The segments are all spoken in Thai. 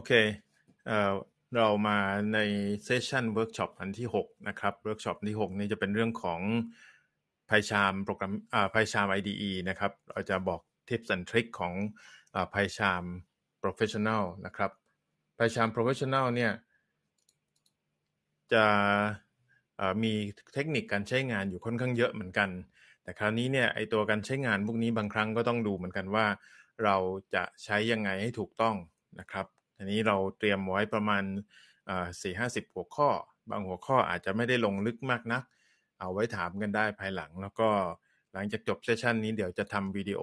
โอเค เรามาในเซสชันเวิร์กช็อปอันที่ 6 นะครับ เวิร์กช็อปที่6นี้จะเป็นเรื่องของไพชามโปรแกรมาไพชาม IDE นะครับ เราจะบอกทิปสันทริคของาไพชามโปรเฟชชั่นแนลนะครับไพชามโปรเฟชชั่นแนลเนี่ยจะมีเทคนิคการใช้งานอยู่ค่อนข้างเยอะเหมือนกัน แต่คราวนี้เนี่ยไอตัวการใช้งานพวกนี้บางครั้งก็ต้องดูเหมือนกันว่าเราจะใช้ยังไงให้ถูกต้องนะครับอันนี้เราเตรียมไว้ประมาณสี่ห้าสิบหัวข้อ บางหัวข้ออาจจะไม่ได้ลงลึกมากนัก เอาไว้ถามกันได้ภายหลัง แล้วก็หลังจากจบเซสชันนี้เดี๋ยวจะทำวิดีโอ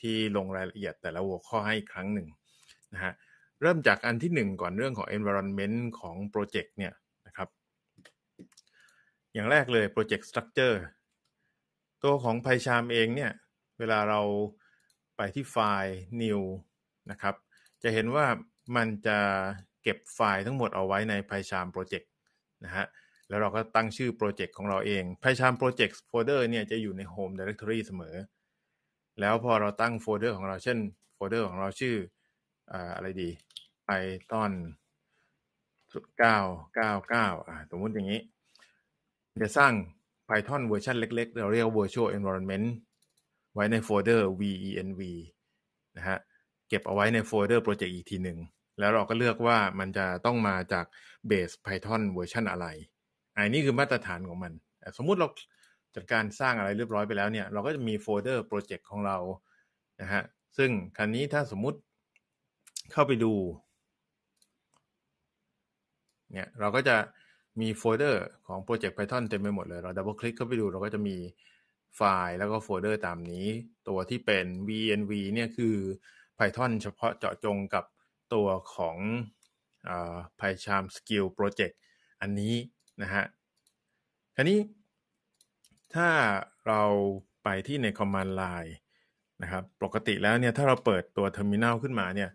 ที่ลงรายละเอียดแต่ละหัวข้อให้ครั้งหนึ่งนะฮะ เริ่มจากอันที่หนึ่งก่อนเรื่องของ environment ของโปรเจกต์เนี่ยนะครับ อย่างแรกเลยรเจกต์สตรัคเจอร์ตัวของไพชามเองเนี่ย เวลาเราไปที่ไฟล์ new นะครับ จะเห็นว่ามันจะเก็บไฟล์ทั้งหมดเอาไว้ในไพชามโปรเจกต์นะฮะ แล้วเราก็ตั้งชื่อโปรเจกต์ของเราเองไพชามโปรเจกต์โฟลเดอร์เนี่ยจะอยู่ในโฮมเดเรกทอรี่เสมอ แล้วพอเราตั้งโฟลเดอร์ของเราเช่น โฟลเดอร์ของเราชื่ออะไรดีาเก้าเก้าอ่าสมมติอย่างนี้ จะสร้าง Python เวอร์ชันเล็กๆ เราเรียก Virtual Environment ไว้ในโฟลเดอร์ venv นะฮะเก็บเอาไว้ในโฟลเดอร์โปรเจกต์อีกทีหนึ่ง แล้วเราก็เลือกว่ามันจะต้องมาจากเบส Python เวอร์ชันอะไร อันนี้คือมาตรฐานของมัน สมมุติเราจัดการสร้างอะไรเรียบร้อยไปแล้วเนี่ย เราก็จะมีโฟลเดอร์โปรเจกต์ของเรา นะฮะ ซึ่งครันนี้ถ้าสมมุติเข้าไปดู เนี่ย เราก็จะมีโฟลเดอร์ของโปรเจกต์ Python เต็มไปหมดเลย เราดับเบิลคลิกเข้าไปดูเราก็จะมีไฟล์ แล้วก็โฟลเดอร์ตามนี้ ตัวที่เป็น VNV เนี่ยคือ Python เฉพาะเจาะจงกับตัวของ PyCharm Skill Project อันนี้นะฮะคราวนี้ ถ้าเราไปที่ใน command line นะครับ ปกติแล้วเนี่ย ถ้าเราเปิดตัว terminal ขึ้นมาเนี่ย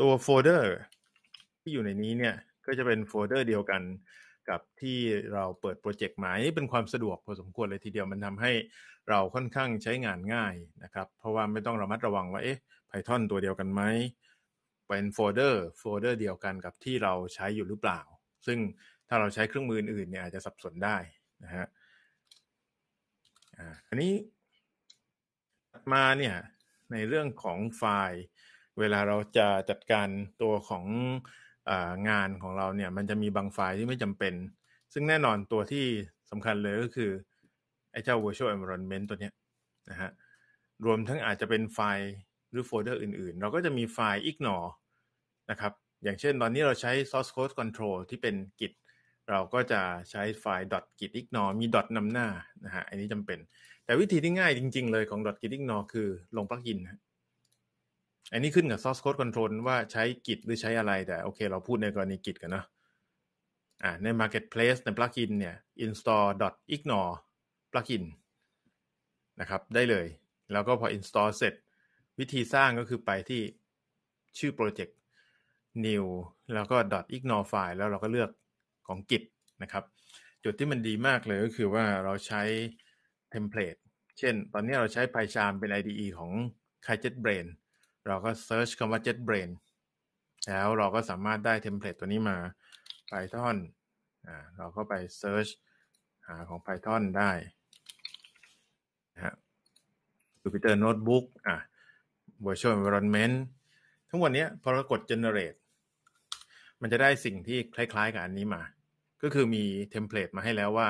ตัวโฟลเดอร์ที่อยู่ในนี้เนี่ย ก็จะเป็นโฟลเดอร์เดียวกันกับที่เราเปิดโปรเจกต์มายเป็นความสะดวกพอสมควรเลยทีเดียว มันทำให้เราค่อนข้างใช้งานง่ายนะครับ เพราะว่าไม่ต้องระมัดระวังว่า เอ๊ะ Python ตัวเดียวกันไหม เป็นโฟลเดอร์ โฟลเดอร์เดียวกันกับที่เราใช้อยู่หรือเปล่า ซึ่งถ้าเราใช้เครื่องมืออื่นเนี่ยอาจจะสับสนได้นะฮะอันนี้มาเนี่ยในเรื่องของไฟล์ เวลาเราจะจัดการตัวของงานของเราเนี่ยมันจะมีบางไฟล์ที่ไม่จำเป็น ซึ่งแน่นอนตัวที่สำคัญเลยก็คือไอ้เจ้า virtual environment ตัวเนี้ยนะฮะ รวมทั้งอาจจะเป็นไฟล์หรือโฟลเดอร์อื่นๆ เราก็จะมีไฟล์ ignore นะครับ อย่างเช่นตอนนี้เราใช้ source code control ที่เป็น git เราก็จะใช้ไฟล์ .git ignore มี .dot นำหน้านะฮะ อันนี้จำเป็น แต่วิธีที่ง่ายจริงๆ เลยของ .git ignore คือลงปลั๊กอิน อันนี้ขึ้นกับ source code control ว่าใช้ git หรือใช้อะไร แต่โอเคเราพูดในกรณี git กันนะอ่าใน marketplace ใน plugin เนี่ย install .ignore plugin นะครับ ได้เลย แล้วก็พอ install เสร็จวิธีสร้างก็คือไปที่ชื่อโปรเจกต์ new แล้วก็ .ignore file แล้วเราก็เลือกของ git นะครับ จุดที่มันดีมากเลยก็คือว่าเราใช้เทมเพลตเช่น ตอนนี้เราใช้ PyCharm เป็น IDE ของ KaiJetBrain เราก็ search คำว่า JetBrain แล้วเราก็สามารถได้เทมเพลตตัวนี้มา Python อ่า เราก็ไป search หาของ Python ได้นะฮะ Jupyter Notebook อ่ะ virtual environment ทั้งหมดเนี้ยพอเรากด generate มันจะได้สิ่งที่คล้าย ๆกับอันนี้มา ก็คือมีเทมเพลตมาให้แล้วว่า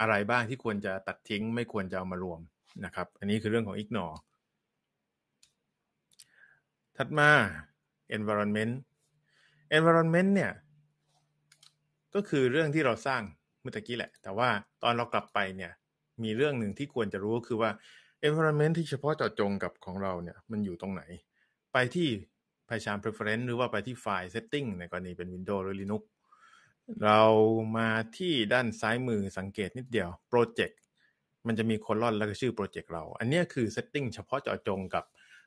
อะไรบ้างที่ควรจะตัดทิ้งไม่ควรจะเอามารวมนะครับ อันนี้คือเรื่องของ ignore ถัดมา environment environment เนี่ยก็คือเรื่องที่เราสร้างเมื่อกี้แหละ แต่ว่าตอนเรากลับไปเนี่ยมีเรื่องหนึ่งที่ควรจะรู้ก็คือว่า environment ที่เฉพาะเจาะจงกับของเราเนี่ยมันอยู่ตรงไหน ไปที่พ y า h o n preference หรือว่าไปที่ไฟล์ setting ในกรณีเป็น Windows หรือ Linux เรามาที่ด้านซ้ายมือสังเกตนิดเดียว project มันจะมีคคลอนแล้วก็ชื่อโปรเจกต์เรา อันนี้คือ setting เฉพาะเจาะจงกับ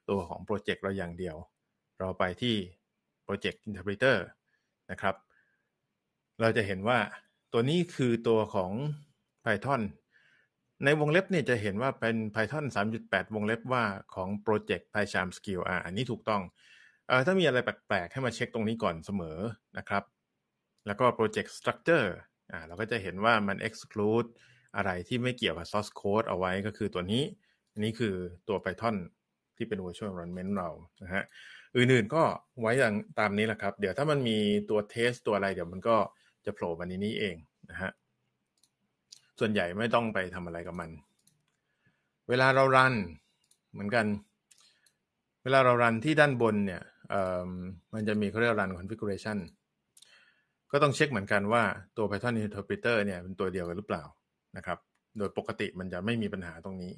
ตัวของโปรเจกต์เราอย่างเดียว เราไปที่ project interpreter นะครับ เราจะเห็นว่าตัวนี้คือตัวของ Python ในวงเล็บเนี่ยจะเห็นว่าเป็น Python 3.8 วงเล็บว่าของโปรเจกต์ PyCharm Skill อ่ะอันนี้ถูกต้อง เออถ้ามีอะไรแปลกๆ ให้มาเช็คตรงนี้ก่อนเสมอนะครับ แล้วก็ Project Structure อ่าเราก็จะเห็นว่ามัน exclude อะไรที่ไม่เกี่ยวกับ source code เอาไว้ก็คือตัวนี้ อันนี้คือตัว Python ที่เป็น virtual environment เรานะฮะอื่นๆก็ไว้อย่างตามนี้แหละครับ เดี๋ยวถ้ามันมีตัว test ตัวอะไร เดี๋ยวมันก็จะโผล่มาในนี้เองนะฮะส่วนใหญ่ไม่ต้องไปทำอะไรกับมัน เวลาเรารันเหมือนกัน เวลาเรารันที่ด้านบนเนี่ยมันจะมีเขาเรียกรัน configuration ก็ต้องเช็คเหมือนกันว่าตัว Python interpreter เนี่ยเป็นตัวเดียวกันหรือเปล่านะครับ โดยปกติมันจะไม่มีปัญหาตรงนี้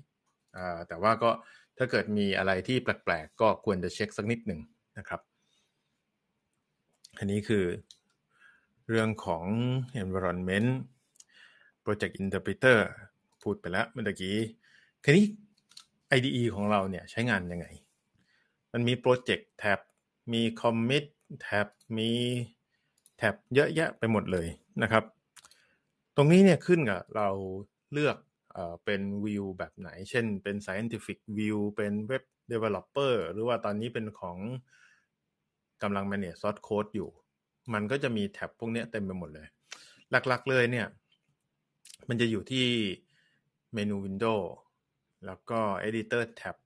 แต่ว่าก็ ถ้าเกิดมีอะไรที่แปลกๆก็ควรจะเช็คสักนิดหนึ่งนะครับ อันนี้คือเรื่องของ environment Project Interpreter พูดไปแล้วเมื่อกี้คีนี้ IDE ของเราเนี่ย ใช้งานยังไง มันมี Project แท็บ มี Commit แท็บ มีแท็บเยอะแยะไปหมดเลยนะครับ ตรงนี้เนี่ยขึ้นกับเราเลือกเป็นวิวแบบไหน เช่นเป็น scientific view เป็นเว็บ developer หรือว่าตอนนี้เป็นของกำลัง manage source code อยู่ มันก็จะมีแท็บพวกนี้เต็มไปหมดเลย หลักๆเลยเนี่ยมันจะอยู่ที่เมนู Windows แล้วก็ Editor Tab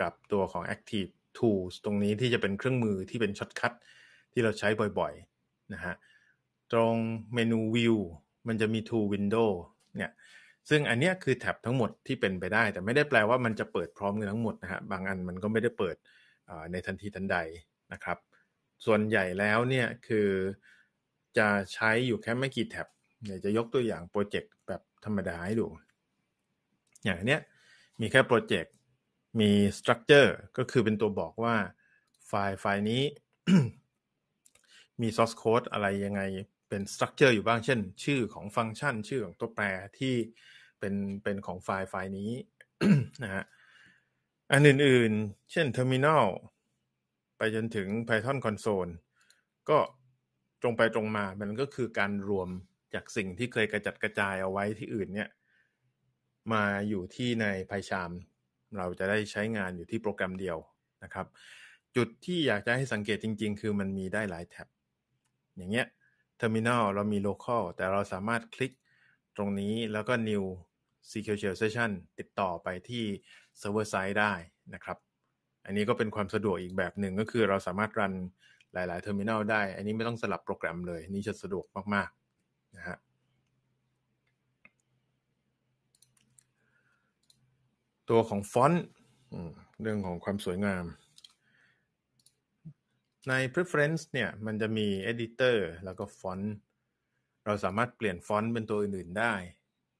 กับตัวของ Active Tools ตรงนี้ที่จะเป็นเครื่องมือที่เป็นช็อตคัทที่เราใช้บ่อยๆนะฮะ ตรงเมนู View มันจะมี To Window เนี่ย ซึ่งอันนี้คือแท็บทั้งหมดที่เป็นไปได้ แต่ไม่ได้แปลว่ามันจะเปิดพร้อมกันทั้งหมดนะฮะ บางอันมันก็ไม่ได้เปิดในทันทีทันใดนะครับ ส่วนใหญ่แล้วเนี่ยคือจะใช้อยู่แค่ไม่กี่แท็บอยากจะยกตัวอย่างโปรเจกต์แบบธรรมดาให้ดู อย่างเนี้ย มีแค่โปรเจกต์ มีสตรัคเจอร์ก็คือเป็นตัวบอกว่าไฟล์ไฟล์นี้มี source code อะไรยังไงเป็นสตรัคเจอร์อยู่บ้างเช่นชื่อของฟังก์ชันชื่อของตัวแปรที่เป็นเป็นของไฟล์ไฟล์นี้นะฮะอันอื่นๆ เช่น Terminal ไปจนถึง Python Console ก็ตรงไปตรงมามันก็คือการรวมจากสิ่งที่เคยกระจัดกระจายเอาไว้ที่อื่นเนี่ย มาอยู่ที่ในภายชาม เราจะได้ใช้งานอยู่ที่โปรแกรมเดียวนะครับ จุดที่อยากจะให้สังเกตจริงๆ คือมันมีได้หลายแท็บ อย่างเงี้ย Terminal เรามี Local แต่เราสามารถคลิกตรงนี้แล้วก็ New SQL Session ติดต่อไปที่ Server Side ได้นะครับ อันนี้ก็เป็นความสะดวกอีกแบบหนึ่งก็คือเราสามารถรันหลายๆ Terminal ได้ อันนี้ไม่ต้องสลับโปรแกรมเลย นี่จะสะดวกมากๆนะฮะตัวของฟอนต์เรื่องของความสวยงาม ใน preference เนี่ยมันจะมี editor แล้วก็ฟอนต์เราสามารถเปลี่ยนฟอนต์เป็นตัวอื่นๆ ได้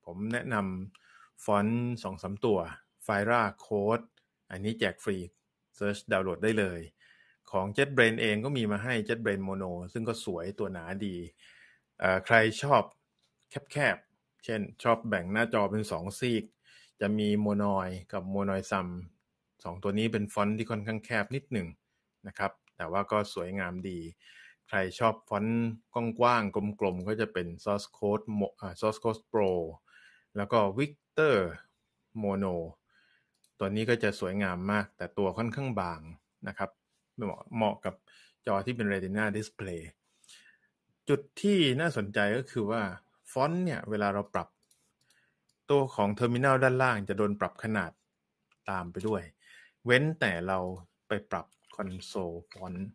ผมแนะนำฟอนต์สองสาตัว f i r a Code อันนี้แจกฟรี Search ดาวน์โหลดได้เลย ของ JetBrain เองก็มีมาให้ JetBrain Mono ซึ่งก็สวยตัวหนาดีใครชอบแคบๆ เช่นชอบแบ่งหน้าจอเป็นสองซีก จะมีโมโนอยกับโมโนอยซัมสองตัวนี้เป็นฟอนต์ที่ค่อนข้างแคบนิดหนึ่งนะครับแต่ว่าก็สวยงามดี ใครชอบฟอนต์กว้างๆกลมๆก็จะเป็น Source Code Source Code Pro แล้วก็ Victor Mono ตัวนี้ก็จะสวยงามมาก แต่ตัวค่อนข้างบางนะครับเหมาะกับจอที่เป็น Retina Display จุดที่น่าสนใจก็คือว่าฟอนต์เนี่ยเวลาเราปรับตัวของเทอร์มินาลด้านล่างจะโดนปรับขนาดตามไปด้วย เว้นแต่เราไปปรับคอนโซลฟอนต์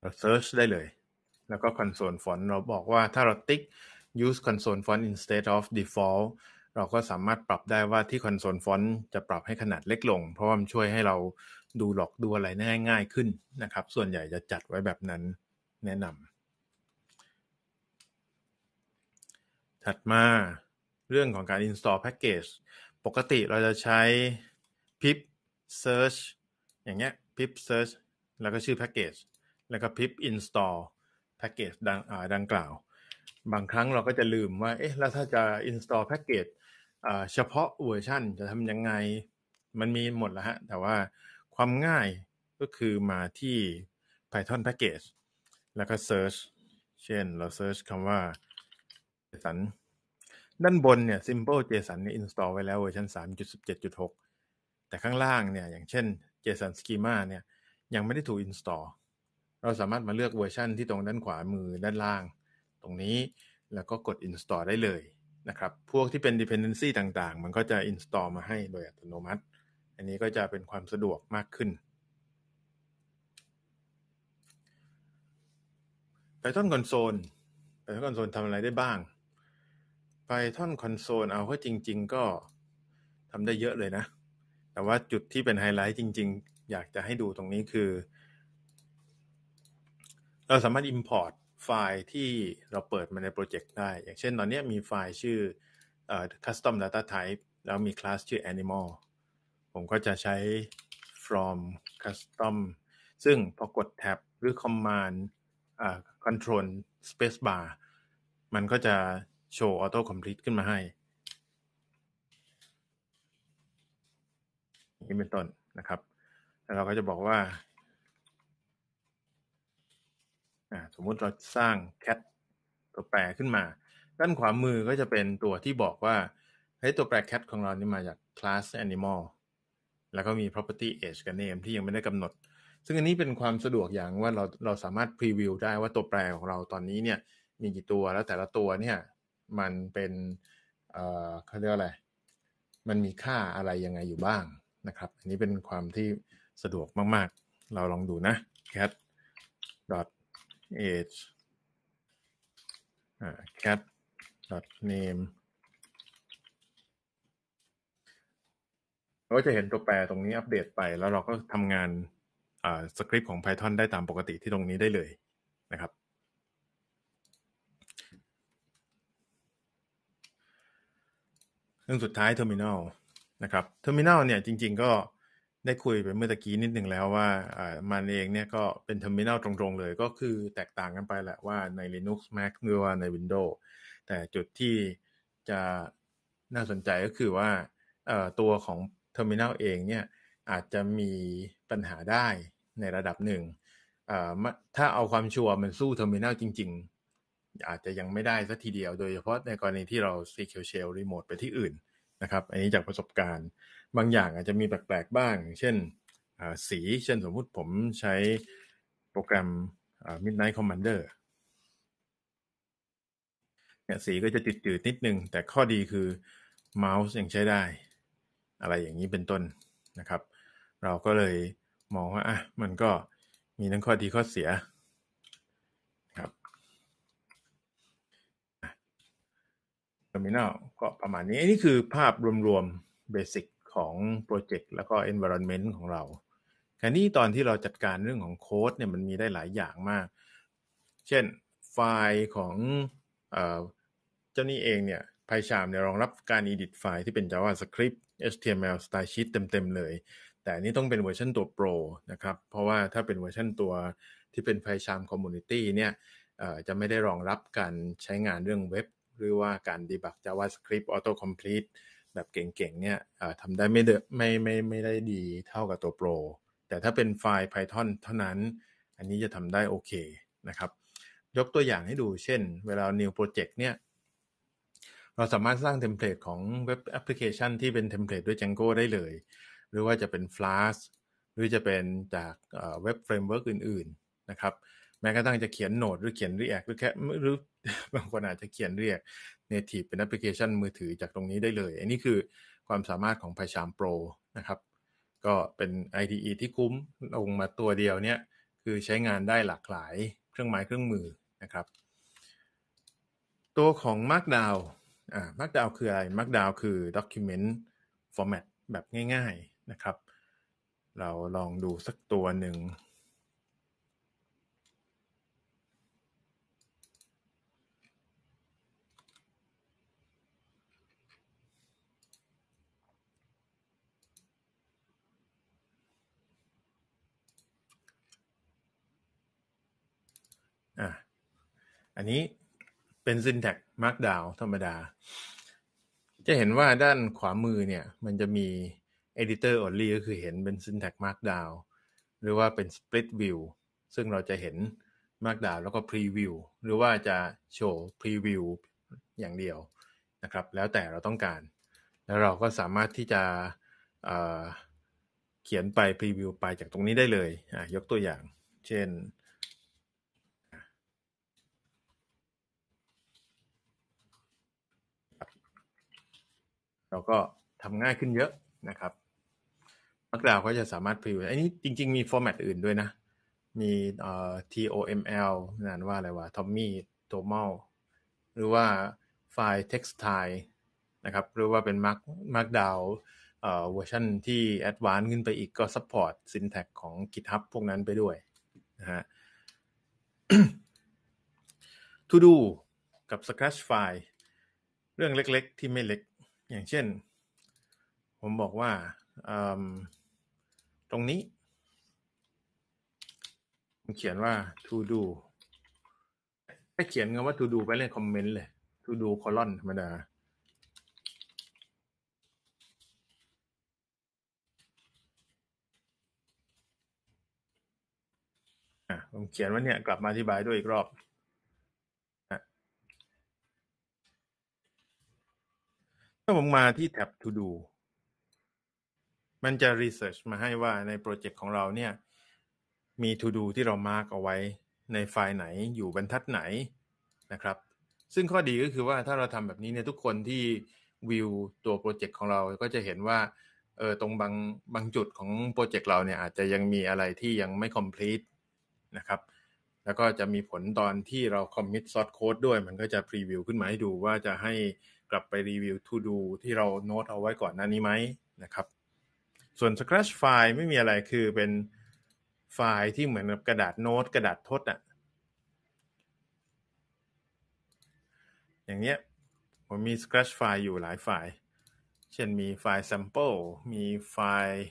เราเซิร์ชได้เลย แล้วก็คอนโซลฟอนต์เราบอกว่าถ้าเราติ๊ก use console font instead of default เราก็สามารถปรับได้ว่าที่ console font จะปรับให้ขนาดเล็กลง เพราะว่ามันช่วยให้เราดูหลอกดูอะไรง่ายยขึ้นนะครับ ส่วนใหญ่จะจัดไว้แบบนั้นแนะนำถัดมาเรื่องของการ install package ปกติเราจะใช้ pip search อย่างเงี้ย pip search แล้วก็ชื่อ package แล้วก็ pip install package ดังดังกล่าวบางครั้งเราก็จะลืมว่า เอ๊ะ แล้วถ้าจะ install แพ็กเกจเฉพาะเวอร์ชันจะทำยังไง มันมีหมดแล้วฮะ แต่ว่าความง่ายก็คือมาที่ Python package แล้วก็ search เช่น เรา search คำว่า JSON ด้านบนเนี่ย simple JSON เนี่ย install ไว้แล้วเวอร์ชัน3.17.6 แต่ข้างล่างเนี่ย อย่างเช่น JSON schema เนี่ย ยังไม่ได้ถูก install เราสามารถมาเลือกเวอร์ชันที่ตรงด้านขวามือด้านล่างตรงนี้แล้วก็กด install ได้เลยนะครับ พวกที่เป็น dependency ต่างๆ มันก็จะ install มาให้โดยอัตโนมัติ อันนี้ก็จะเป็นความสะดวกมากขึ้น Python console Python console ทำอะไรได้บ้าง Python console เอาเข้าจริง ๆ ก็ทำได้เยอะเลยนะ แต่ว่าจุดที่เป็นไฮไลท์จริง ๆ อยากจะให้ดูตรงนี้คือ เราสามารถ import ไฟล์ที่เราเปิดมาในโปรเจกต์ได้ อย่างเช่นตอนนี้มีไฟล์ชื่อ custom data type แล้วมีคลาสชื่อ animal ผมก็จะใช้ from custom ซึ่งพอกดแท็บหรือ command control space bar มันก็จะโชว์ auto complete ขึ้นมาให้ นี่เป็นต้นนะครับ แล้วเราก็จะบอกว่าสมมติเราสร้างแคทตัวแปรขึ้นมา ด้านขวามือก็จะเป็นตัวที่บอกว่าเฮ้ยตัวแปรแคทของเรานี่มาจาก class animal แล้วก็มี property age กับ name ที่ยังไม่ได้กำหนด ซึ่งอันนี้เป็นความสะดวกอย่างว่าเราเราสามารถ preview ได้ว่าตัวแปรของเราตอนนี้เนี่ยมีกี่ตัวแล้วแต่ละตัวเนี่ยมันเป็นเอ่อเขาเรียกอะไรมันมีค่าอะไรยังไงอยู่บ้างนะครับอันนี้เป็นความที่สะดวกมากๆ เราลองดูนะแคท age cat dot name เราจะเห็นตัวแปรตรงนี้อัปเดตไปแล้วเราก็ทำงานสคริปต์ของ Python ได้ตามปกติที่ตรงนี้ได้เลยนะครับเรื่องสุดท้าย Terminal นะครับ Terminal เนี่ยจริงๆก็ได้คุยไปเมื่อตะกี้นิดหนึ่งแล้วว่าอ่ามันเองเนี่ยก็เป็นเทอร์มินัลตรงๆเลย ก็คือแตกต่างกันไปแหละว่าใน Linux Mac หรือว่าใน Windows แต่จุดที่จะน่าสนใจก็คือว่าตัวของเทอร์มินัลเองเนี่ย อาจจะมีปัญหาได้ในระดับหนึ่ง ถ้าเอาความชัวร์มันสู้เทอร์มินัลจริง ๆ อาจจะยังไม่ได้สักทีเดียวโดยเฉพาะในกรณีที่เรา s ยว Shell รีโมทไปที่อื่นนะครับ อันนี้จากประสบการณ์บางอย่างอาจจะมีแปลกๆบ้าง เช่นสี เช่นสมมุติผมใช้โปรแกรม Midnight Commander เนี่ยสีก็จะจืดๆนิดนึง แต่ข้อดีคือเมาส์ยังใช้ได้ อะไรอย่างนี้เป็นต้นนะครับ เราก็เลยมองว่าอ่ะมันก็มีทั้งข้อดีข้อเสีย Terminal ก็ประมาณนี้นี่คือภาพรวมๆเบสิกของโปรเจกต์แล้วก็ Environment ของเราค่านี้ตอนที่เราจัดการเรื่องของโค้ดเนี่ยมันมีได้หลายอย่างมาก เช่นไฟล์ของเจ้านี้เองเนี่ยไพชามเนี่ยรองรับการ edit ไฟล์ที่เป็น JavaScript HTML style sheet เต็มๆเลย แต่นี้ต้องเป็นเวอร์ชันตัว Pro นะครับ เพราะว่าถ้าเป็นเวอร์ชันตัวที่เป็นไพชามคอมมูนิตี้เนี่ยจะไม่ได้รองรับการใช้งานเรื่องเว็บหรือว่าการดีบัก JavaScript autocomplete แบบเก่งๆเนี่ยทำได้ไม่ดไม่ไม่ไม่ได้ดีเท่ากับตัวโปร แต่ถ้าเป็นไฟล์ Python เท่านั้น อันนี้จะทำได้โอเคนะครับ ยกตัวอย่างให้ดู เช่น เวลา new project เนี่ย เราสามารถสร้างเทมเพลตของเว็บแอปพลิเคชันที่เป็นเทมเพลตด้วย Django ได้เลย หรือว่าจะเป็น Flask หรือจะเป็นจากเว็บเฟรมเวิร์กอื่นๆ นะครับแม้กระทั่งจะเขียนโนดหรือเขียนเรียกหรือแค่ หรือบางคนอาจจะเขียนเรียก Native เป็นแอปพลิเคชันมือถือจากตรงนี้ได้เลย อันนี้คือความสามารถของ p y c h a r m Pro นะครับ ก็เป็น IDE ที่คุ้มลงมาตัวเดียวเนี่ยคือใช้งานได้หลากหลายเครื่องไม้เครื่องมือนะครับ ตัวของ Markdown อ่า Markdown คืออะไร Markdown คือ Document Format แบบง่ายๆนะครับ เราลองดูสักตัวหนึ่งอันนี้เป็น syntax markdown ธรรมดา จะเห็นว่าด้านขวามือเนี่ย มันจะมี editor only ก็คือเห็นเป็น syntax markdown หรือว่าเป็น split view ซึ่งเราจะเห็น markdown แล้วก็ preview หรือว่าจะโชว์ preview อย่างเดียวนะครับ แล้วแต่เราต้องการ แล้วเราก็สามารถที่จะเขียนไปพรีวิวไปจากตรงนี้ได้เลยยกตัวอย่าง เช่นเราก็ทำง่ายขึ้นเยอะนะครับมักดาวก็จะสามารถพิวอันนี้จริงๆมีฟอร์แมตอื่นด้วยนะ มีเอ่อ TOML นั่นว่า อะไรวะ Tommy Tomal หรือว่าไฟล์ Textile นะครับ หรือว่าเป็นมักมักดาวเอ่อเวอร์ชันที่แอดวานซ์ขึ้นไปอีกก็ซัพพอร์ต syntax ของ GitHub พวกนั้นไปด้วยนะฮะ To do กับ Scratch File เรื่องเล็กๆที่ไม่เล็กอย่างเช่น ผมบอกว่าตรงนี้ผมเขียนว่า to do ถ้าเขียนคำว่า to do ไปเล่นคอมเมนต์เลย to do คอลอนธรรมดาผมเขียนว่าเนี่ย กลับมาอธิบายด้วยอีกรอบถ้าผมมาที่แท็บ To Do มันจะรีเสิร์ชมาให้ว่าในโปรเจกต์ของเราเนี่ย มี To Do ที่เรามาร์กเอาไว้ในไฟล์ไหนอยู่บรรทัดไหนนะครับ ซึ่งข้อดีก็คือว่าถ้าเราทำแบบนี้เนี่ยทุกคนที่วิวตัวโปรเจกต์ของเราก็จะเห็นว่าเออตรงบางบางจุดของโปรเจกต์เราเนี่ยอาจจะยังมีอะไรที่ยังไม่ complete นะครับแล้วก็จะมีผลตอนที่เราคอมมิตซอสโค้ดด้วย มันก็จะพรีวิวขึ้นมาให้ดูว่าจะใหกลับไปรีวิว To Do ที่เราโน้ตเอาไว้ก่อนหน้านี้ไหมนะครับส่วน Scratch File ไม่มีอะไรคือเป็นไฟล์ที่เหมือนกระดาษโน้ตกระดาษทดอะอย่างเนี้ยผมมี Scratch File อยู่หลายไฟล์ เช่นมีไฟล์ Sample มีไฟล์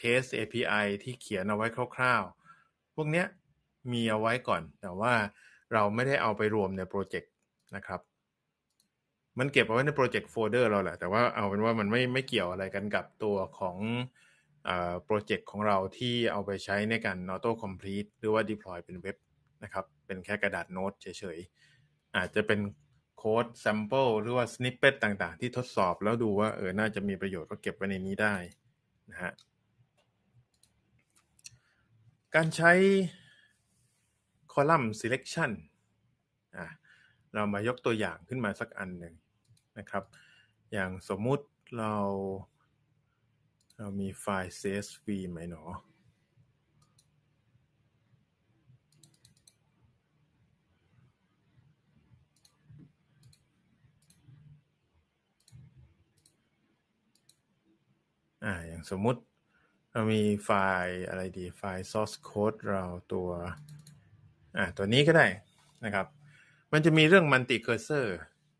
Test API ที่เขียนเอาไว้คร่าวๆ พวกเนี้ยมีเอาไว้ก่อน แต่ว่าเราไม่ได้เอาไปรวมในโปรเจกต์นะครับมันเก็บเอาไว้ในโปรเจกต์โฟลเดอร์เราแหละ แต่ว่าเอาเป็นว่ามันไม่ไม่เกี่ยวอะไรกันกับตัวของโปรเจกต์ของเราที่เอาไปใช้ในการ auto complete หรือว่า deploy เป็นเว็บนะครับ เป็นแค่กระดาษโน้ตเฉยๆ อาจจะเป็นโค้ด sample หรือว่า snippet ต่างๆ ที่ทดสอบ แล้วดูว่าเออ น่าจะมีประโยชน์ก็เก็บไว้ในนี้ได้นะฮะ การใช้ column selection อ่ะเรามายกตัวอย่างขึ้นมาสักอันหนึ่งนะครับ อย่างสมมุติเราเรามีไฟล์ CSV ไหมหนออ่า อย่างสมมุติเรามีไฟล์ อะไรดี ไฟล์ source code เราตัว อ่าตัวนี้ก็ได้นะครับ มันจะมีเรื่อง multi cursor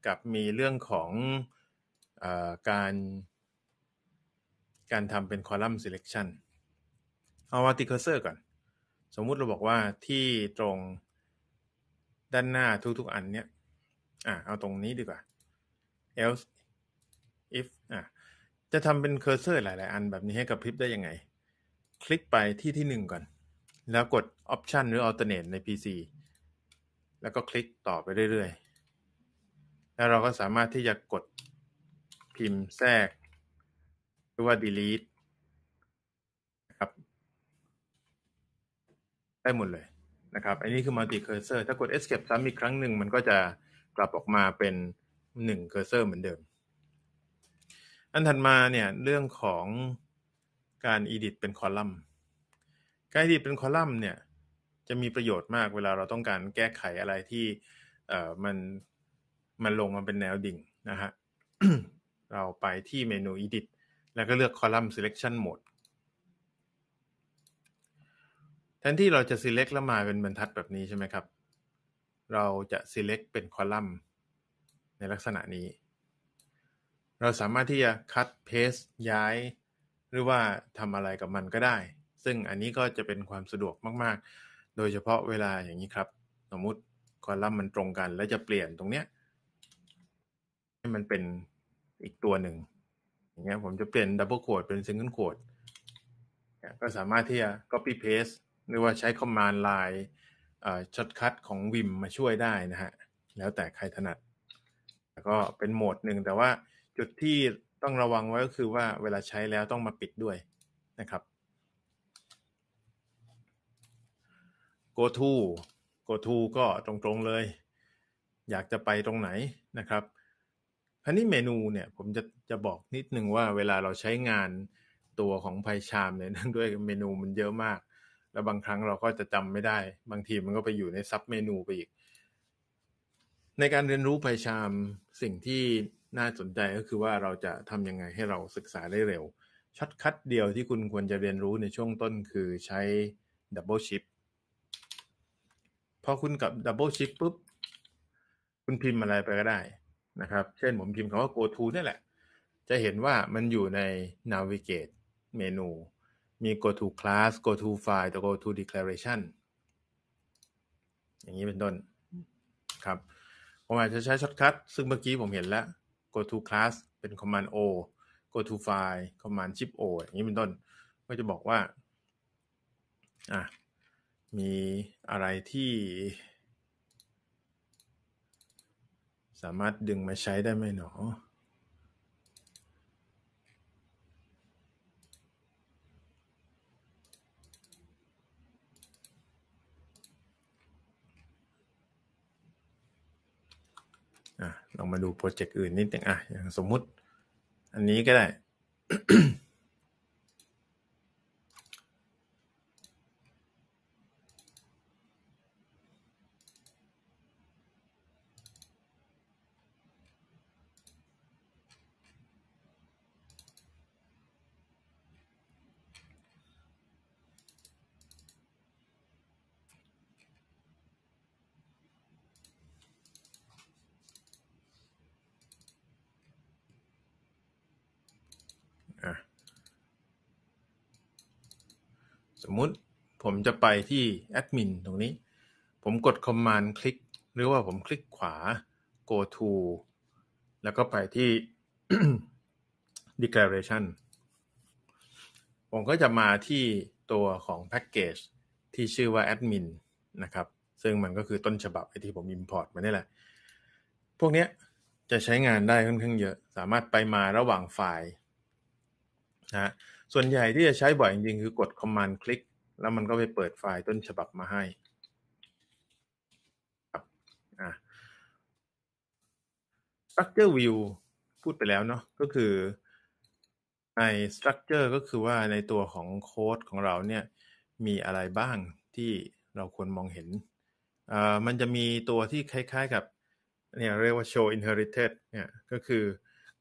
กับมีเรื่องของอการการทำเป็นคอลัมน selection เอาวติเคอร์เซอร์ก่อน สมมุติเราบอกว่าที่ตรงด้านหน้าทุกๆอันเนี้ยอ่ะเอาตรงนี้ดีกว่า else if อ่ะจะทำเป็นเคอร์เซอร์หลายๆอันแบบนี้ให้กับพริบได้ยังไง คลิกไปที่ที่หนึ่งก่อน แล้วกด Option หรือ Alternate ใน PC แล้วก็คลิกต่อไปเรื่อย ๆแล้วเราก็สามารถที่จะกดพิมพ์แทรกหรือว่า delete นะครับได้หมดเลยนะครับ อันนี้คือ multi cursor ถ้ากด escape ซ้ำอีกครั้งหนึ่งมันก็จะกลับออกมาเป็น1 cursor เหมือนเดิม อันถัดมาเนี่ยเรื่องของการ edit เป็นคอลัมน์การ edit เป็นคอลัมน์เนี่ยจะมีประโยชน์มากเวลาเราต้องการแก้ไขอะไรที่มันมันลงมาเป็นแนวดิ่งนะฮะ เราไปที่เมนู edit แล้วก็เลือก column selection mode แทนที่เราจะ select แล้วมาเป็นบรรทัดแบบนี้ใช่ไหมครับ เราจะ select เป็น column ในลักษณะนี้ เราสามารถที่จะ cut paste ย้าย หรือว่าทำอะไรกับมันก็ได้ ซึ่งอันนี้ก็จะเป็นความสะดวกมากๆ โดยเฉพาะเวลาอย่างนี้ครับ สมมติคอลัมน์มันตรงกันแล้วจะเปลี่ยนตรงเนี้ยให้มันเป็นอีกตัวหนึ่งอย่างเงี้ยผมจะเปลี่ยนดับเบิลโคดเป็นซิงเกิลโคดก็สามารถที่จะ copy paste หรือว่าใช้ command line ช็อตคัทของวิมมาช่วยได้นะฮะ แล้วแต่ใครถนัด แล้วก็เป็นโหมดหนึ่งแต่ว่าจุดที่ต้องระวังไว้ก็คือว่าเวลาใช้แล้วต้องมาปิดด้วยนะครับ go to go to ก็ตรงๆเลย อยากจะไปตรงไหนนะครับอรานี้เมนูเนี่ยผมจะจะบอกนิดนึงว่าเวลาเราใช้งานตัวของไพชามเนี่ยเนื่องด้วยเมนูมันเยอะมาก แล้วบางครั้งเราก็จะจำไม่ได้ บางทีมันก็ไปอยู่ในซับเมนูไปอีก ในการเรียนรู้ไพชามสิ่งที่น่าสนใจก็คือว่าเราจะทํำยังไงให้เราศึกษาได้เร็วช็อตคัดเดียวที่คุณควรจะเรียนรู้ในช่วงต้นคือใช้ดับเบิลชิปพอคุณกับดับเบิลชิปปุ๊บคุณพิมพ์อะไรไปก็ได้นะครับ เช่นผมพิมพ์คำว่า go to นี่แหละ จะเห็นว่ามันอยู่ใน navigate เมนู มี go to class go to file ต่ go to declaration อย่างนี้เป็นต้น ครับผมอาจจะใช้ช็อตคัทซึ่งเมื่อกี้ผมเห็นแล้ว go to class เป็น command o go to file command shift o อย่างนี้เป็นต้น ก็จะบอกว่า อ่ะมีอะไรที่สามารถดึงมาใช้ได้ไหมหนอลอง มาดู โปรเจกต์อื่นนิดหนึ่งอ่ะ อย่าง สมมุติ อันนี้ก็ได้สมมุติผมจะไปที่แอดมินตรงนี้ ผมกด Command คลิกหรือว่าผมคลิกขวา go to แล้วก็ไปที่ declaration ผมก็จะมาที่ตัวของแพ็กเกจที่ชื่อว่า admin นะครับ ซึ่งมันก็คือต้นฉบับไอที่ผม import มานี่แหละ พวกนี้จะใช้งานได้ค่อนข้างเยอะ สามารถไปมาระหว่างไฟล์ นะส่วนใหญ่ที่จะใช้บ่อยจริงๆ คือกด command click แล้วมันก็ไปเปิดไฟล์ต้นฉบับมาให้ครับอ่ะ structure view พูดไปแล้วเนาะก็คือใน structure ก็คือว่าในตัวของโค้ดของเราเนี่ยมีอะไรบ้างที่เราควรมองเห็นอ่ามันจะมีตัวที่คล้ายๆกับเนี่ยเรียกว่า show inherited เนี่ยก็คือ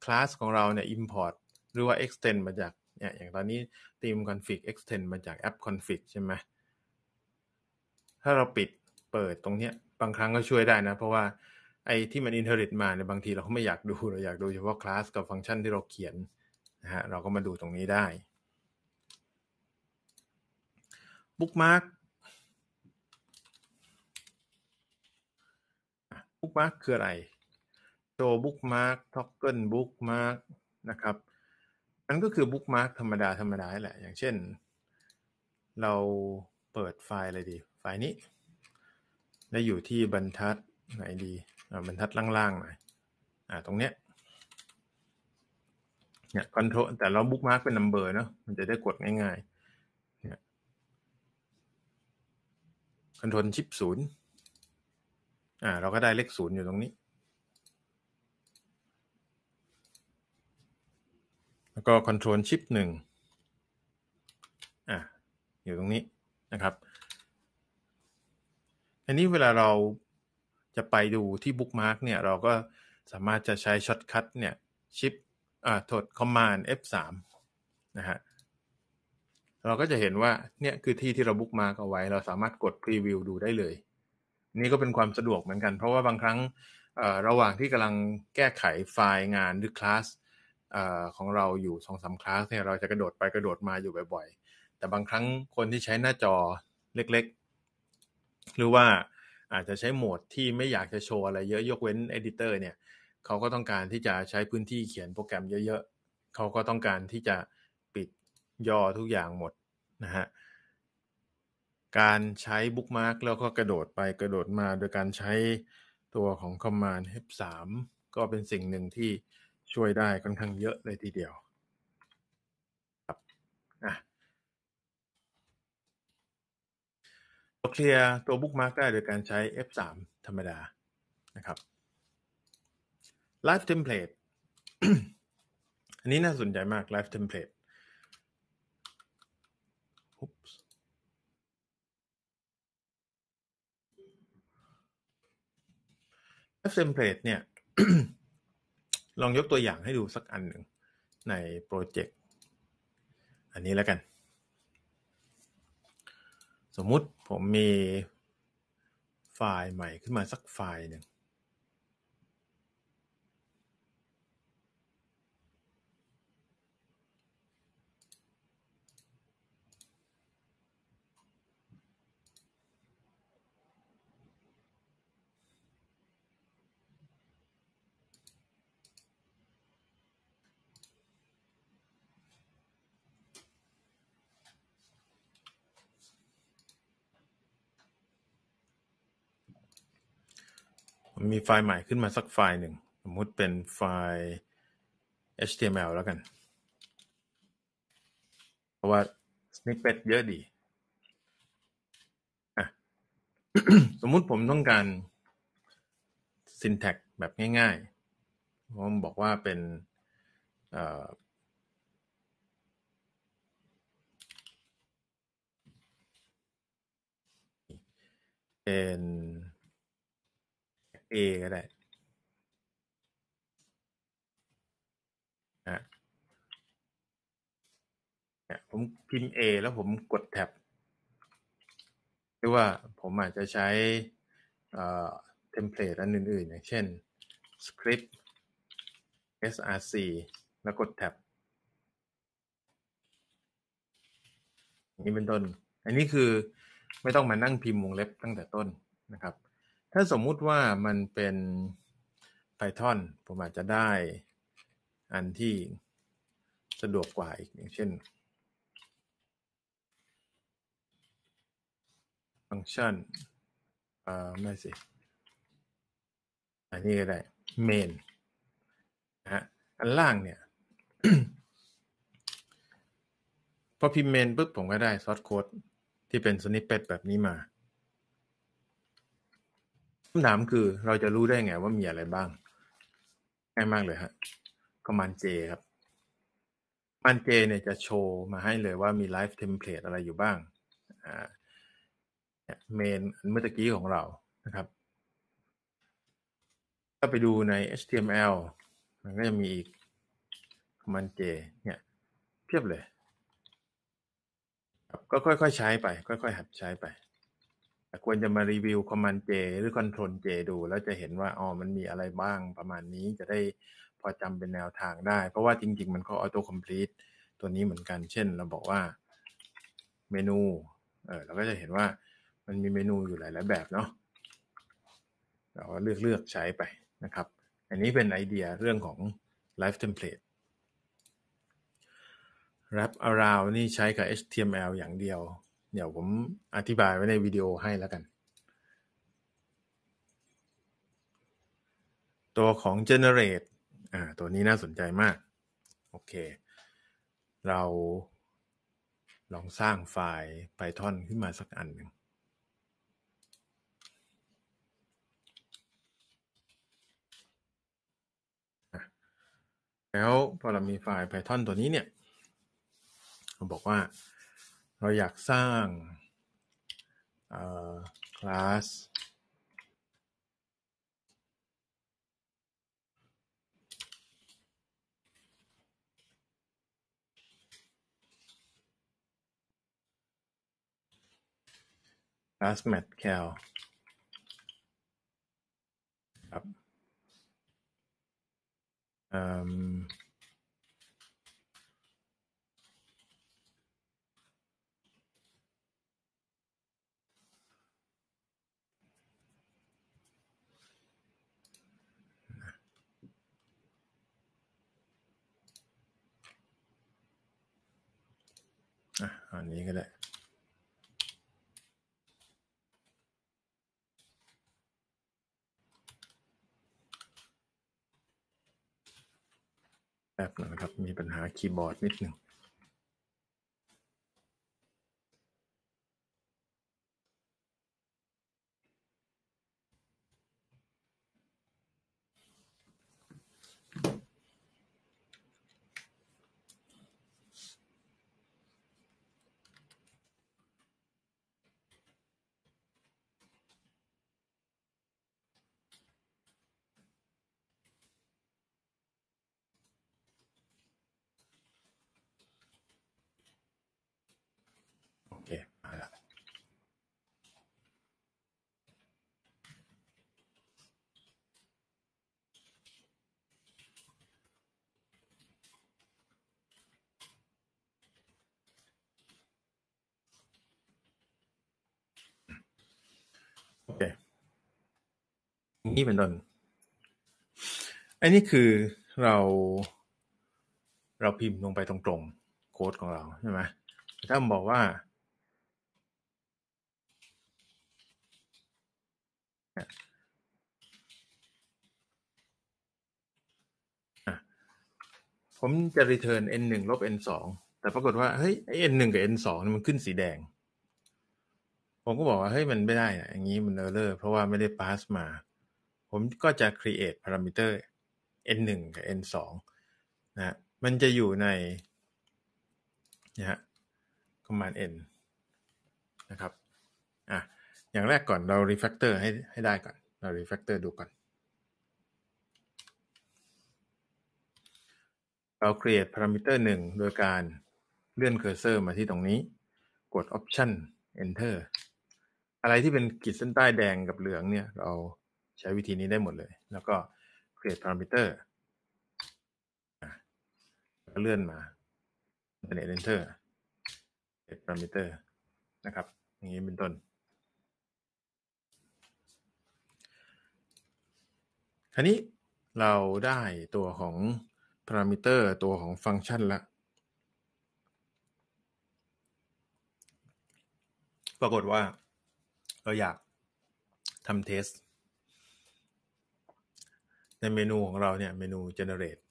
คลาสของเราเนี่ย import หรือว่า extend มาจากเนี่ยอย่างตอนนี้ทีม config extend มาจาก app config ใช่ไหมถ้าเราปิดเปิดตรงเนี้ยบางครั้งก็ช่วยได้นะ เพราะว่าไอ้ที่มันอินเทอร์เมาเนี่ยบางทีเราก็ไม่อยากดู เราอยากดูเฉพาะคลาสกับฟังก์ชันที่เราเขียนนะฮะเราก็มาดูตรงนี้ได้บุ๊กมาร์กบุ๊กมาร์กคืออะไรโชว์บุ๊กมาร์กท็อกเกิลบุ๊กมาร์กนะครับมันก็คือบุ๊กมาร์กธรรมดา ธรรมดาแหละอย่างเช่น เราเปิดไฟล์อะไรดีไฟล์นี้แล้วอยู่ที่บรรทัดไหนดีบรรทัดล่างๆหน่อยอ่าตรงเนี้ยเนี่ยคอนโทรลแต่เราบุ๊กมาร์กเป็นนัมเบอร์เนาะมันจะได้กดง่ายๆเนี่ยคอนโทรลชิปศูนย์อ่าเราก็ได้เลขศูนย์อยู่ตรงนี้แล้วก็ Control Shift งอ่ะอยู่ตรงนี้นะครับ อันนี้เวลาเราจะไปดูที่บุ๊กมาร์กเนี่ย เราก็สามารถจะใช้ช็อตคัทเนี่ยชิปอ่าถดคอมมานด์ F3 นะฮะ เราก็จะเห็นว่า เนี่ย คือที่ที่เราบุ๊กมาร์กเอาไว้ เราสามารถกดพรีวิวดูได้เลย นี่ก็เป็นความสะดวกเหมือนกัน เพราะว่าบางครั้งระหว่างที่กำลังแก้ไขไฟล์งานหรือคลาสของเราอยู่สองสาคลาสเนี่ยเราจะกระโดด ไปกระโดดมาอยู่บ่อยๆแต่บางครั้งคนที่ใช้หน้าจอเล็กๆ หรือว่าอาจจะใช้โหมดที่ไม่อยากจะโชว์อะไรเยอะยกเว้นเอดิเตอร์เนี่ยเขาก็ต้องการที่จะใช้พื้นที่เขียนโปรแกรมเยอะๆ เขาก็ต้องการที่จะปิดย่อทุกอย่างหมดนะฮะการใช้บุ๊กมาร์กแล้วก็กระโดดไปกระโดดมาโดยการใช้ตัวของ Command F3 ก็เป็นสิ่งหนึ่งที่ช่วยได้ค่อนข้างเยอะเลยทีเดียวครับอะเราเคลียร์ตัวบุ๊กมาร์กได้โดยการใช้ F3 ธรรมดา นะครับ Live Template อันนี้น่าสนใจมาก Live Template เทมเพลตเนี่ยลองยกตัวอย่างให้ดูสักอันหนึ่งในโปรเจกต์อันนี้แล้วกัน สมมุติผมมีไฟล์ใหม่ขึ้นมาสักไฟล์หนึ่งมีไฟล์ใหม่ขึ้นมาสักไฟล์หนึ่งสมมติเป็นไฟล์ HTML แล้วกัน เพราะว่า snippet เยอะดี สมมุติผมต้องการ syntax แบบง่ายๆ ผมบอกว่าเป็น เป็น A ก็ได้นะผมพิมพ์ A แล้วผมกดแท็บ หรือว่าผมอาจจะใช้เทมเพลตอันอื่นๆอย่างเช่นสคริปต์ src แล้วกดแท็บนี่เป็นต้น อันนี้คือไม่ต้องมานั่งพิมพ์วงเล็บตั้งแต่ต้นนะครับถ้าสมมุติว่ามันเป็น Python ผมอาจจะได้อันที่สะดวกกว่าอีกอย่างเช่นฟังก์ชันอ่าไม่สิ อันนี้ก็ได้ main นะฮะอันล่างเนี่ยพอพิมพ์ main ปุ๊บผมก็ได้ซอสโค้ดที่เป็นสนิปเป็ดแบบนี้มาคำถามคือเราจะรู้ได้ไงว่ามีอะไรบ้าง ง่ายมากเลยฮะ c o ม m น n d J ครับมันเจเนี่ยจะโชว์มาให้เลยว่ามีไลฟ์เทมเพลตอะไรอยู่บ้าง เมนเมื่อกี้ของเรานะครับ ถ้าไปดูใน HTML มันก็จะมีอีกม o m m a n d เนี่ยเพียบเลย ก็ค่อยๆใช้ไป ค่อยๆหัดใช้ไปแต่ควรจะมารีวิว Command J หรือ Control J ดู แล้วจะเห็นว่าอ๋อมันมีอะไรบ้างประมาณนี้จะได้พอจำเป็นแนวทางได้ เพราะว่าจริงๆมันก็ Auto Complete ตัวนี้เหมือนกันเช่นเราบอกว่าเมนูเออเราก็จะเห็นว่ามันมีเมนูอยู่หลายๆแบบเนาะเราเลือกเลือกใช้ไปนะครับ อันนี้เป็นไอเดียเรื่องของ Live Template Wrap around นี่ใช้กับ HTML อย่างเดียวเดี๋ยวผมอธิบายไว้ในวิดีโอให้แล้วกัน ตัวของ generate อ่า ตัวนี้น่าสนใจมาก โอเค เรา ลองสร้างไฟล์ Python ขึ้นมาสักอันหนึ่ง แล้วพอเรามีไฟล์ Python ตัวนี้เนี่ย เราบอกว่าเราอยากสร้างคลาสคลาสแมทแคลครับอ่ะ อันนี้ก็ได้แป๊บหนึ่งครับ มีปัญหาคีย์บอร์ดนิดหนึ่งนี้เป็นต้นอันนี้คือเราเราพิมพ์ลงไปตรงๆโค้ดของเราใช่ไหมถ้าบอกว่า ผมจะรีเทิร์น n หนึ่งลบ n สองแต่ปรากฏว่าเฮ้ย n หนึ่งกับ n สองมันขึ้นสีแดง ผมก็บอกว่าเฮ้ยมันไม่ได้นะอย่างนี้มันเออร์เลอร์เพราะว่าไม่ได้ pass มาผมก็จะ create parameter n 1กับ n 2นะมันจะอยู่ในนะฮะ command n นะครับอ่ะ อย่างแรกก่อนเรา refactor ให้ให้ได้ก่อน เรา refactor ดูก่อน เรา create parameter 1 โดยการเลื่อนเคอร์เซอร์มาที่ตรงนี้ กด option enter อะไรที่เป็นขีดเส้นใต้แดงกับเหลืองเนี่ยเราใช้วิธีนี้ได้หมดเลย แล้วก็ create parameter แล้วเลื่อนมา internet enter create parameter นะครับ อย่างนี้ เป็นต้นคราวนี้เราได้ตัวของพารามิเตอร์ตัวของฟังก์ชันละ ปรากฏว่าเราอยากทำเทสในเมนูของเราเนี่ยเมนู generate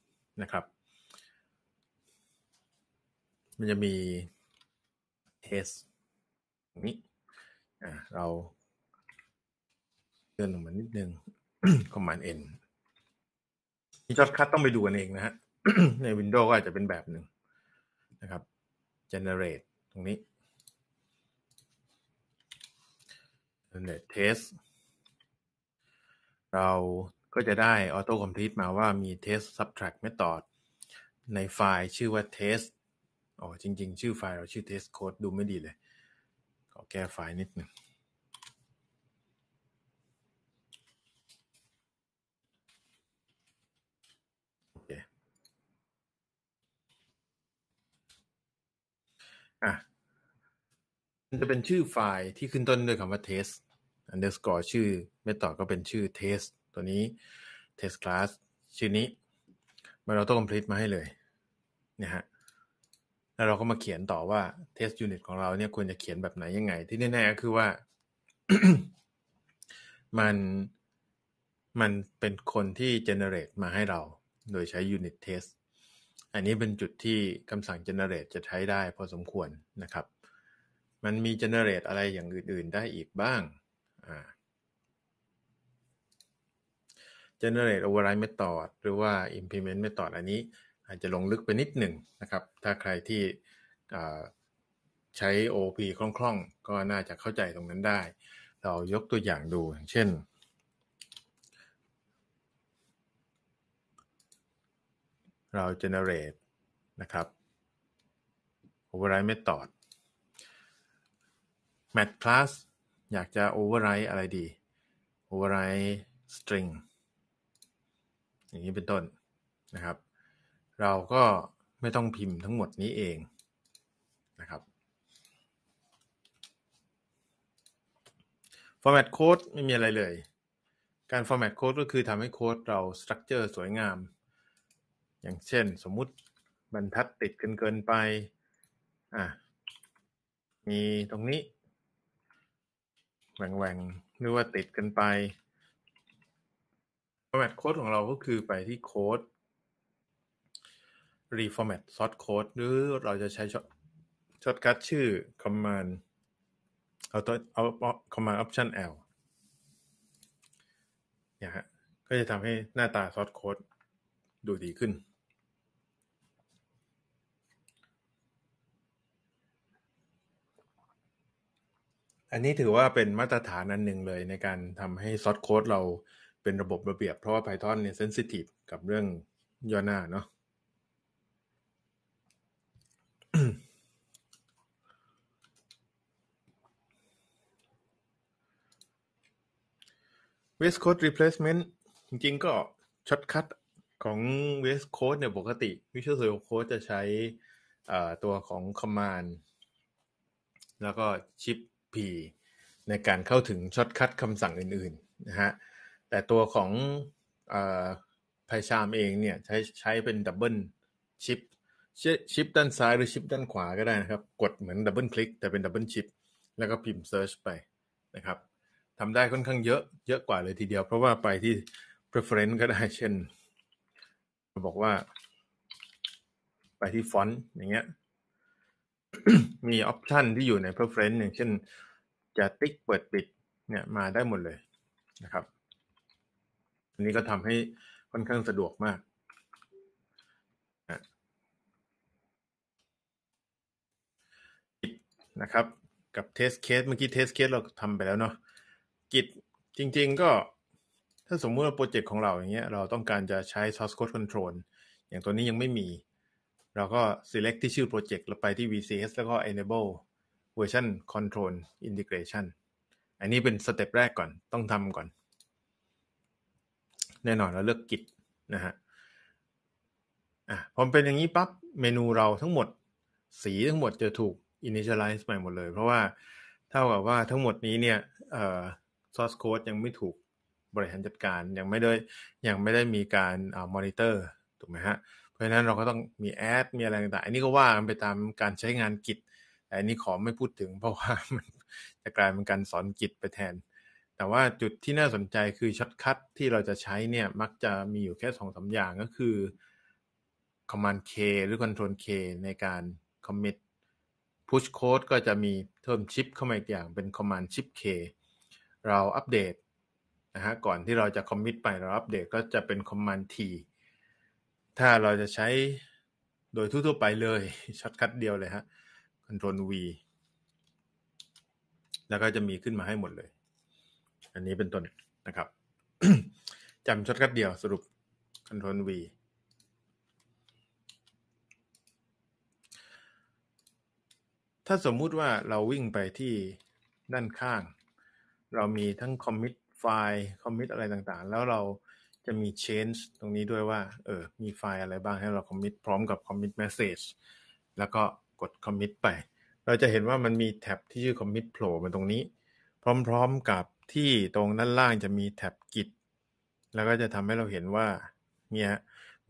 นะครับ มันจะมี test นี้อ่าเราเลื่อนลงมานิดนึง command n นี่ช็อตคัดต้องไปดูกันเองนะฮะใน Windows ก็อาจจะเป็นแบบหนึ่งนะครับ generate ตรงนี้ generate test เราก็จะได้ออโต้คอมพลีทมาว่ามี test subtract method ในไฟล์ชื่อว่า test อ๋อจริง ๆ ชื่อไฟล์เราชื่อ test code ดูไม่ดีเลยขอแก้ไฟล์นิดหนึ่งอ่ะมันจะเป็นชื่อไฟล์ที่ขึ้นต้นด้วยคำว่า test underscore ชื่อ m ม t h o d ก็เป็นชื่อ test ตัวนี้ test class ชื่อนี้ มันเราต้องคอมพลี t มาให้เลยนะฮะ แล้วเราก็มาเขียนต่อว่า test unit ของเราเนี่ยควรจะเขียนแบบไหนยังไง ที่แน่ๆก็คือว่ามันมันเป็นคนที่ generate มาให้เราโดยใช้ unit test อันนี้เป็นจุดที่คำสั่ง generate จะใช้ได้ พอสมควรนะครับ มันมี generate อะไรอย่างอื่นๆได้อีกบ้าง อ่า generate override method หรือว่า implement method อันนี้ อาจจะลงลึกไปนิดหนึ่งนะครับ ถ้าใครที่ใช้ o p คล่องๆ ก็น่าจะเข้าใจตรงนั้นได้ เรายกตัวอย่างดู อย่างเช่น เรา generate นะครับ override method math class อยากจะ override อะไรดี override string อย่างนี้เป็นต้นนะครับ เราก็ไม่ต้องพิมพ์ทั้งหมดนี้เองนะครับ format code ไม่มีอะไรเลย การ format code ก็คือทำให้โค้ดเรา structure สวยงาม อย่างเช่นสมมุติบรรทัดติดกันเกินไปอ่ะมีตรงนี้ แหว่งๆหรือว่าติดกันไป format code ของเราก็คือไปที่ code reformat source code หรือเราจะใช้ช็อตคัดชื่อ command เอาตัวเอา command option L เนี่ยฮะ ก็จะทำให้หน้าตา source code ดูดีขึ้น อันนี้ถือว่าเป็นมาตรฐานอันหนึ่งเลยในการทำให้ซอสโค้ดเราเป็นระบบระเบียบเพราะว่า Python เนี่ยเซนซิทีฟกับเรื่องย่อหน้าเนาะเวสโค o ด e replacement จริง ๆ ก็ช็อตคัดของเวสโค้ดเนี่ยปกติ Visual Studio Code จะใช้ตัวของ command แล้วก็ชิป P ในการเข้าถึงช็อตคัดคำสั่งอื่น ๆ นะฮะแต่ตัวของไพชามเองเนี่ยใช้ใช้เป็นดับเบิลชิปชิปด้านซ้ายหรือชิปด้านขวาก็ได้นะครับ กดเหมือนดับเบิลคลิกแต่เป็นดับเบิลชิปแล้วก็พิมพ์เซิร์ชไปนะครับทำได้ค่อนข้างเยอะเยอะกว่าเลยทีเดียว เพราะว่าไปที่ preference ก็ได้ เช่นบอกว่าไปที่ฟอนต์อย่างเงี้ยมีออปชันที่อยู่ใน preference อย่างเช่น จะติ๊กเปิดปิดเนี่ยมาได้หมดเลยนะครับอันนี้ก็ทำให้ค่อนข้างสะดวกมากนะครับกับเทสเคสเมื่อกี้เทสเคสเราทำไปแล้วเนาะกิจจริงๆก็ถ้าสมมติว่าโปรเจกต์ของเราอย่างเงี้ยเราต้องการจะใช้ source code control อย่างตัวนี้ยังไม่มี เราก็ select ที่ชื่อโปรเจกต์เราไปที่ VCS แล้วก็ enable version control integration อันนี้เป็นสเต็ปแรกก่อนต้องทำก่อนแน่นอนเราเลือกกิจนะฮะอ่ะผมเป็นอย่างนี้ปับ๊บเมนูเราทั้งหมดสีทั้งหมดจะถูก initialize ใหม่หมดเลย เพราะว่า เท่ากับว่าทั้งหมดนี้เนี่ยเอ่อ source code ยังไม่ถูกบริหารจัดการยังไม่ได้ยังไม่ได้มีการอ่ามอนิเตอร์ถูกไหมฮะ เพราะฉะนั้นเราก็ต้องมีแอดมีอะไรต่างๆอันนี้ก็ว่ากันไปตามการใช้งานกิจแต่อันนี้ขอไม่พูดถึงเพราะว่ามันจะกลายเป็นการสอนกิจไปแทนแต่ว่าจุดที่น่าสนใจคือช็อตคัทที่เราจะใช้เนี่ย มักจะมีอยู่แค่สองสาอย่างก็คือ Command K หรือ Control K ในการ commit push code ก็จะมีเพิ่มชิปเข้ามาอีกอย่างเป็น command chip K เราอัปเดตนะฮะก่อนที่เราจะ commit ไป เราอัปเดตก็จะเป็น command T ถ้าเราจะใช้โดยทั่วๆไปเลยช็อตคัทเดียวเลยฮะ Control V แล้วก็จะมีขึ้นมาให้หมดเลยอันนี้เป็นต้นนะครับ จำช็อตคัดเดียวสรุปคอนโท r ว V ถ้าสมมุติว่าเราวิ่งไปที่ด้านข้าง เรามีทั้งคอมมิตไฟล์คอมมิตอะไรต่างๆ แล้วเราจะมี change ตรงนี้ด้วยว่า เออ มีไฟล์อะไรบ้างให้เราคอมมิตพร้อมกับคอมมิตเมสเซจแล้วก็กดคอมมิตไป เราจะเห็นว่ามันมีแท็บที่ชื่อคอมมิตโผล่มาตรงนี้ พร้อมๆกับที่ตรงด้านล่างจะมีแท็บกิจ แล้วก็จะทำให้เราเห็นว่าเนี่ย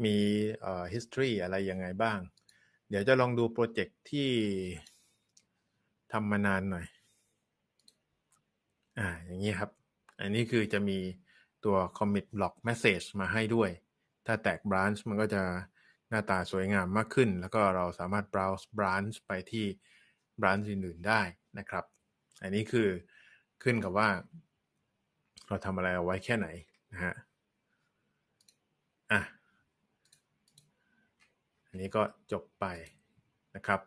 มีเอ่อ history อะไรยังไงบ้าง เดี๋ยวจะลองดูโปรเจกต์ที่ทำมานานหน่อย อ่าอย่างนี้ครับ อันนี้คือจะมีตัว commit block message มาให้ด้วย ถ้าแตก branch มันก็จะหน้าตาสวยงามมากขึ้น แล้วก็เราสามารถ browse branch ไปที่ branch อื่นๆ ได้นะครับ อันนี้คือขึ้นกับว่าเราทำอะไรเอาไว้แค่ไหน นะ ฮะ อ่ะ อันนี้ก็จบไปนะครับ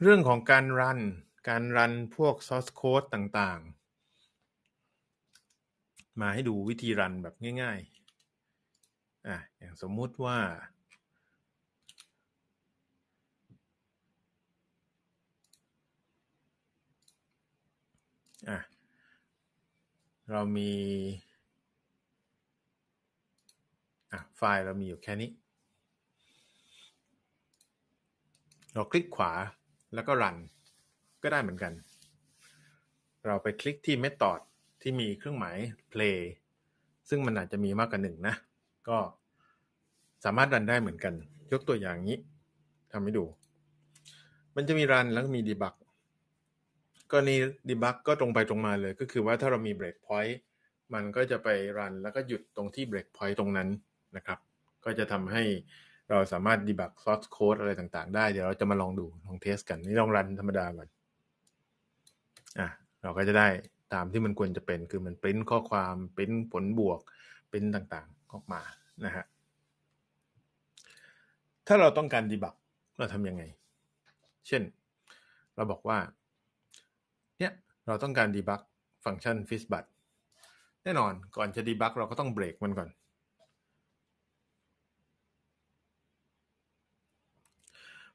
เรื่องของการ รัน การ รัน พวก source code ต่างๆ มาให้ดูวิธี รันแบบง่าย ๆ อ่ะ อย่างสมมุติว่า อ่ะเรามีไฟล์เรามีอยู่แค่นี้ เราคลิกขวาแล้วก็รันก็ได้เหมือนกัน เราไปคลิกที่ method ที่มีเครื่องหมาย play ซึ่งมันอาจจะมีมากกว่าหนึ่งนะ ก็สามารถรันได้เหมือนกัน ยกตัวอย่างนี้ทำให้ดู มันจะมีรันแล้วก็มี debug กรณีดีบักก็ตรงไปตรงมาเลยก็คือว่าถ้าเรามีเบรกพอยต์มันก็จะไปรันแล้วก็หยุดตรงที่เบรกพอยต์ตรงนั้นนะครับ ก็จะทำให้เราสามารถดีบักซอสโค้ดอะไรต่างๆ ได้ เดี๋ยวเราจะมาลองดูลองเทสกันนี่ลองรันธรรมดาก่อนอ่ะเราก็จะได้ตามที่มันควรจะเป็นคือมันปริ้นข้อความปริ้นผลบวกปริ้นต่างๆออกมานะฮะถ้าเราต้องการดีบักเราทำยังไง เช่นเราบอกว่าเราต้องการดีบักฟังก์ชันฟิสบัตแน่นอนก่อนจะดีบักเราก็ต้องเบรกมันก่อน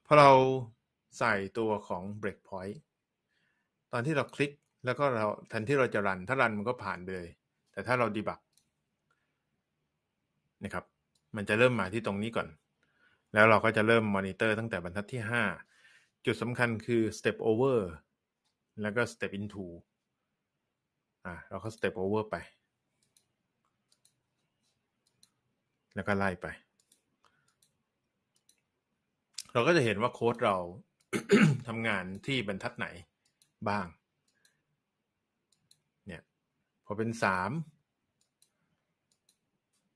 พอเราใส่ตัวของ breakpoint ตอนที่เราคลิกแล้วก็เราทันที่เราจะรันถ้ารันมันก็ผ่านไปเลย แต่ถ้าเราดีบักนะครับมันจะเริ่มมาที่ตรงนี้ก่อน แล้วเราก็จะเริ่มมอนิเตอร์ตั้งแต่บรรทัดที่ 5 จุดสำคัญคือ step over แล้วก็ step into อ่ะแล้วก็ step over ไป แล้วก็ไล่ไป เราก็จะเห็นว่าโค้ดเราทำงานที่บรรทัดไหนบ้าง เนี่ยพอเป็นสาม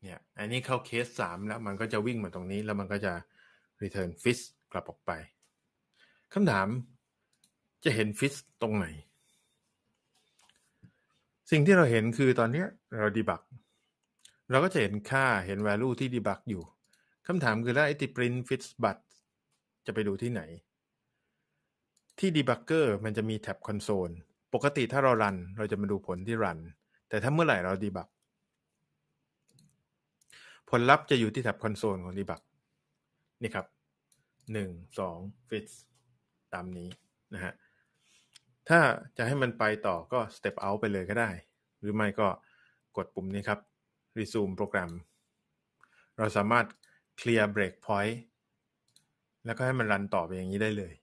เนี่ยอันนี้เข้าเคสสามแล้วมันก็จะวิ่งมาตรงนี้ แล้วมันก็จะ return fish กลับออกไป คำถามจะเห็นฟิตตรงไหน สิ่งที่เราเห็นคือตอนนี้เราดีบักเราก็จะเห็นค่าเห็น value ที่ดีบักอยู่ คำถามคือ แล้วไอติปรินฟิสบัตจะไปดูที่ไหน ที่ดีบักเกอร์มันจะมีแท็บคอนโซลปกติถ้าเรารันเราจะมาดูผลที่รัน แต่ถ้าเมื่อไหร่เราดีบักผลลัพธ์จะอยู่ที่แท็บคอนโซลของดีบักนี่ครับ 1 2 fits ตามนี้นะฮะถ้าจะให้มันไปต่อก็ step out ไปเลยก็ได้ หรือไม่ก็กดปุ่มนี้ครับ resume program เราสามารถ clear break point แล้วก็ให้มันรันต่อไปอย่างนี้ได้เลย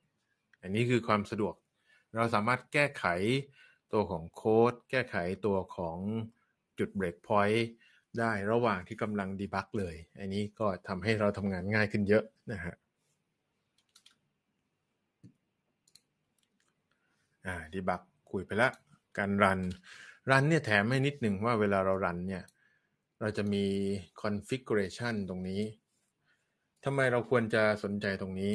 อันนี้คือความสะดวก เราสามารถแก้ไขตัวของโค้ด แก้ไขตัวของจุด break point ได้ระหว่างที่กำลังดีบักเลย อันนี้ก็ทำให้เราทำงานง่ายขึ้นเยอะนะฮะอ่าดีบักคุยไปแล้วการรัน รันเนี่ยแถมให้นิดหนึ่งว่าเวลาเรารันเนี่ย เราจะมี configuration ตรงนี้ ทำไมเราควรจะสนใจตรงนี้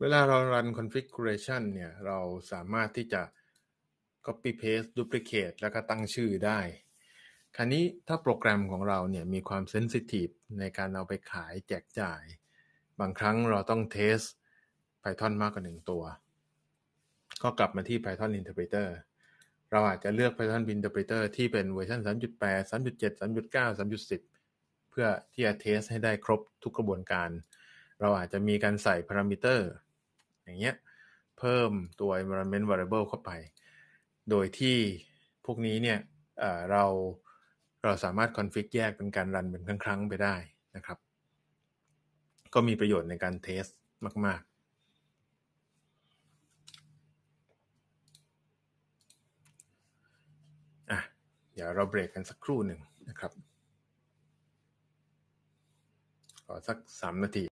เวลาเรารัน configuration เนี่ย เราสามารถที่จะ copy paste duplicate แล้วก็ตั้งชื่อได้ คราวนี้ถ้าโปรแกรมของเราเนี่ยมีความ sensitive ในการเอาไปขายแจกจ่าย บางครั้งเราต้อง test Python มากกว่าหนึ่งตัวก็กลับมาที่ Python Interpreter เราอาจจะเลือก Python Interpreter ที่เป็นเวอร์ชัน3.8 3.7 3.9 3.10 เพื่อที่จะเทสให้ได้ครบทุกกระบวนการ เราอาจจะมีการใส่พารามิเตอร์อย่างเงี้ย เพิ่มตัว environment variable เข้าไป โดยที่พวกนี้เนี่ยเราเราสามารถคอนฟิกแยกเป็นการรันเป็นครั้ง ๆ ไปได้นะครับ ก็มีประโยชน์ในการเทสมาก ๆเดี๋ยวเราเบรกกันสักครู่หนึ่งนะครับขอสักสามนาที